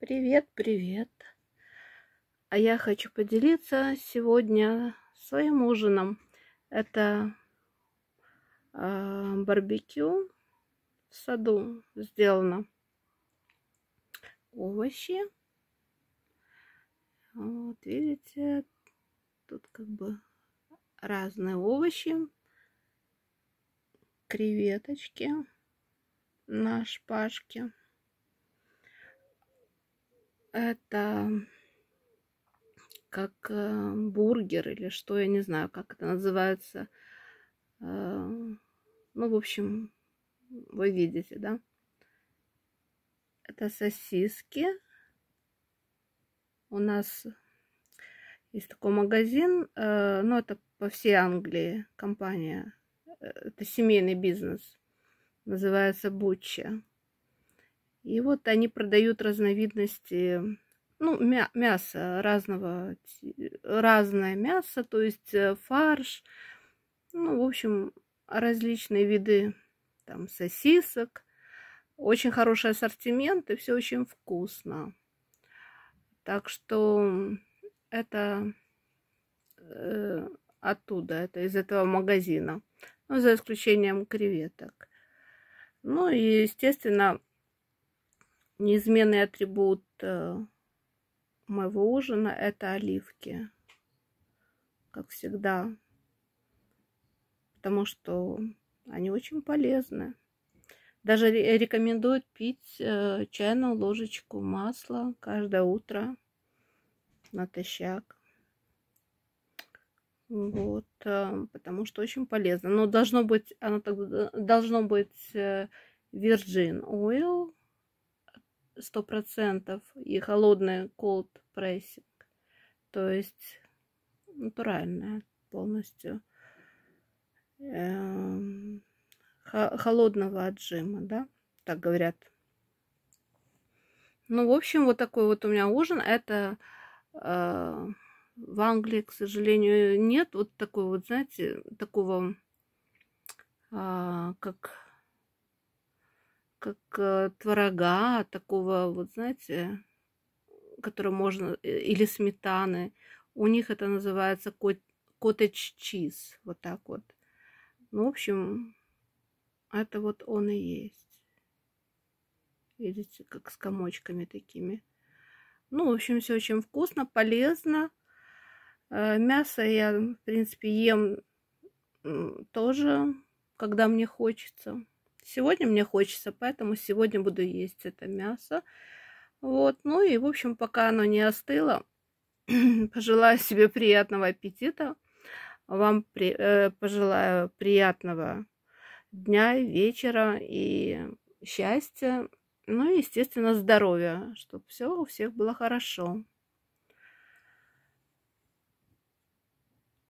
Привет, привет! А я хочу поделиться сегодня своим ужином. Это э, барбекю в саду сделано. Овощи. Вот видите, тут как бы разные овощи. Креветочки на шпажке это как э, бургер или что, я не знаю, как это называется. Э, ну, в общем, вы видите, да? Это сосиски. У нас есть такой магазин, э, ну, это по всей Англии компания. Это семейный бизнес. Называется Буччи. И вот они продают разновидности, ну, мя мясо разного, разное мясо, то есть э, фарш, ну, в общем, различные виды там сосисок. Очень хороший ассортимент и все очень вкусно. Так что это э, оттуда, это из этого магазина. Ну, за исключением креветок. Ну и, естественно, Неизменный атрибут э, моего ужина это оливки. Как всегда. Потому что они очень полезны. Даже рекомендуют пить э, чайную ложечку масла каждое утро натощак. Вот, э, потому что очень полезно. Но должно быть, оно так, должно быть Virgin Oil, 100% и холодный cold pressing. То есть натуральное, полностью. Эм, холодного отжима, да, так говорят. Ну, в общем, вот такой вот у меня ужин. Это э, в Англии, к сожалению, нет вот такой вот, знаете, такого, э, как как э, творога, такого, вот знаете, который можно, э, или сметаны. У них это называется коттедж чиз, вот так вот. Ну, в общем, это вот он и есть. Видите, как с комочками такими. Ну, в общем, все очень вкусно, полезно. Э, мясо я, в принципе, ем тоже, когда мне хочется. Сегодня мне хочется, поэтому сегодня буду есть это мясо. Вот, ну и, в общем, пока оно не остыло, пожелаю себе приятного аппетита. Вам при, э, пожелаю приятного дня, вечера и счастья. Ну и, естественно, здоровья, чтобы все у всех было хорошо.